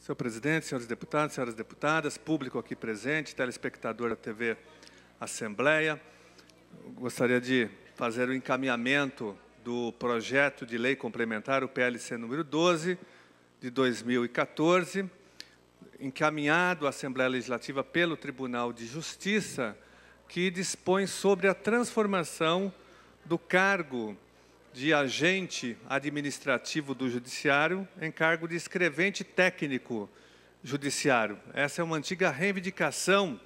Senhor presidente, senhores deputados, senhoras deputadas, público aqui presente, telespectador da TV Assembleia, gostaria de fazer o encaminhamento do projeto de lei complementar, o PLC número 12, de 2014, encaminhado à Assembleia Legislativa pelo Tribunal de Justiça, que dispõe sobre a transformação do cargo de agente administrativo do Judiciário em cargo de escrevente técnico judiciário. Essa é uma antiga reivindicação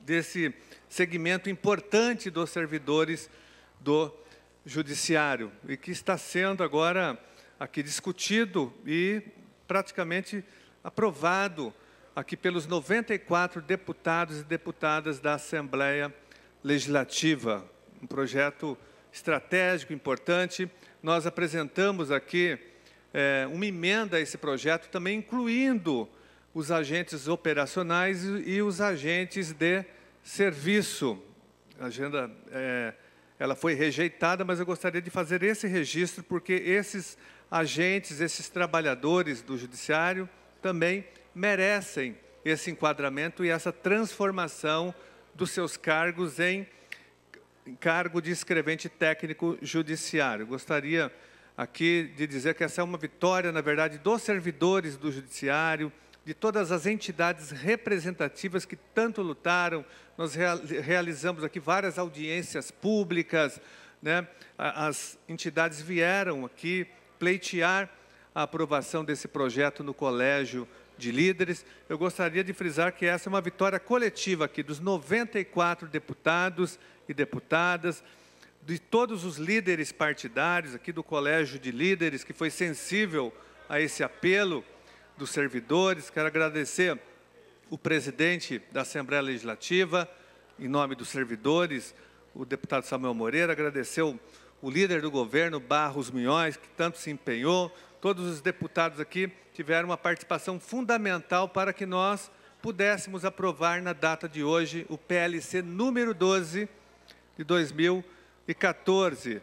desse segmento importante dos servidores do Judiciário e que está sendo agora aqui discutido e praticamente aprovado aqui pelos 94 deputados e deputadas da Assembleia Legislativa. Um projeto estratégico, importante. Nós apresentamos aqui é, uma emenda a esse projeto, também incluindo os agentes operacionais e os agentes de serviço. A agenda é, ela foi rejeitada, mas eu gostaria de fazer esse registro, porque esses agentes, esses trabalhadores do Judiciário também merecem esse enquadramento e essa transformação dos seus cargos em cargo de escrevente técnico judiciário. Gostaria aqui de dizer que essa é uma vitória, na verdade, dos servidores do judiciário, de todas as entidades representativas que tanto lutaram. Nós realizamos aqui várias audiências públicas, né? as entidades vieram aqui pleitear a aprovação desse projeto no colégio de líderes. Eu gostaria de frisar que essa é uma vitória coletiva aqui dos 94 deputados e deputadas, de todos os líderes partidários aqui do Colégio de Líderes, que foi sensível a esse apelo dos servidores. Quero agradecer o presidente da Assembleia Legislativa, em nome dos servidores, o deputado Samuel Moreira, agradeceu o líder do governo, Barros Munhoz, que tanto se empenhou, todos os deputados aqui tiveram uma participação fundamental para que nós pudéssemos aprovar na data de hoje o PLC número 12 de 2014.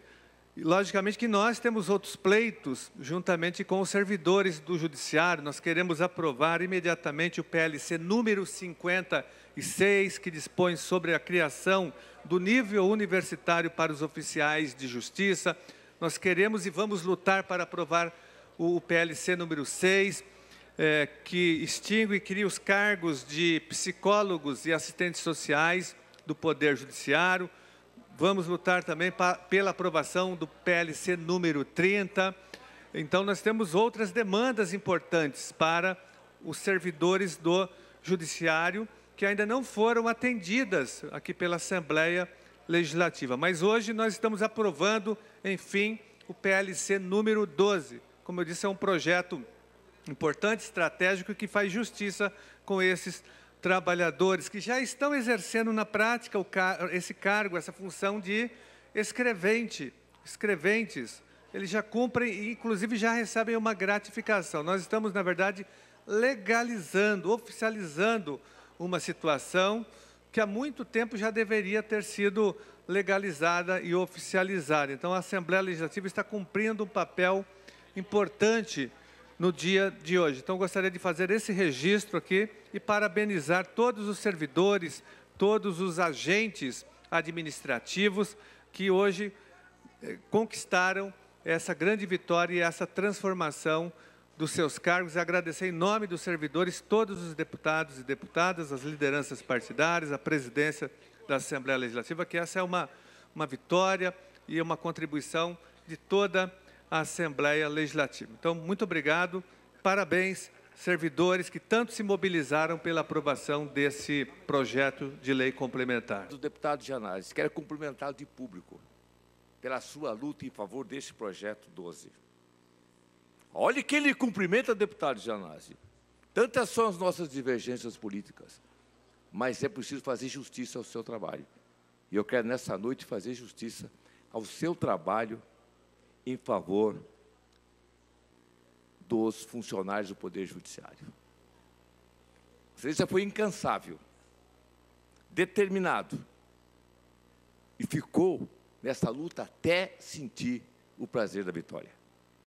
E, logicamente que nós temos outros pleitos, juntamente com os servidores do Judiciário, nós queremos aprovar imediatamente o PLC número 56, que dispõe sobre a criação do nível universitário para os oficiais de justiça. Nós queremos e vamos lutar para aprovar o PLC número 6, é, que extingue e cria os cargos de psicólogos e assistentes sociais do Poder Judiciário. Vamos lutar também pela aprovação do PLC número 30. Então, nós temos outras demandas importantes para os servidores do Judiciário que ainda não foram atendidas aqui pela Assembleia Legislativa. Mas hoje nós estamos aprovando, enfim, o PLC número 12 como eu disse, é um projeto importante, estratégico, que faz justiça com esses trabalhadores que já estão exercendo na prática esse cargo, essa função de escrevente, escreventes. Eles já cumprem e, inclusive, já recebem uma gratificação. Nós estamos, na verdade, legalizando, oficializando uma situação que há muito tempo já deveria ter sido legalizada e oficializada. Então, a Assembleia Legislativa está cumprindo um papel importante importante no dia de hoje. Então, gostaria de fazer esse registro aqui e parabenizar todos os servidores, todos os agentes administrativos que hoje eh, conquistaram essa grande vitória e essa transformação dos seus cargos. E agradecer em nome dos servidores, todos os deputados e deputadas, as lideranças partidárias, a presidência da Assembleia Legislativa, que essa é uma, uma vitória e uma contribuição de toda a Assembleia Legislativa. Então, muito obrigado, parabéns, servidores que tanto se mobilizaram pela aprovação desse projeto de lei complementar. Do deputado Janares, quero cumprimentá-lo de público pela sua luta em favor deste projeto 12. Olhe que ele cumprimenta, deputado Janares. Tantas são as nossas divergências políticas, mas é preciso fazer justiça ao seu trabalho. E eu quero, nessa noite, fazer justiça ao seu trabalho em favor dos funcionários do Poder Judiciário. A já foi incansável, determinado e ficou nessa luta até sentir o prazer da vitória.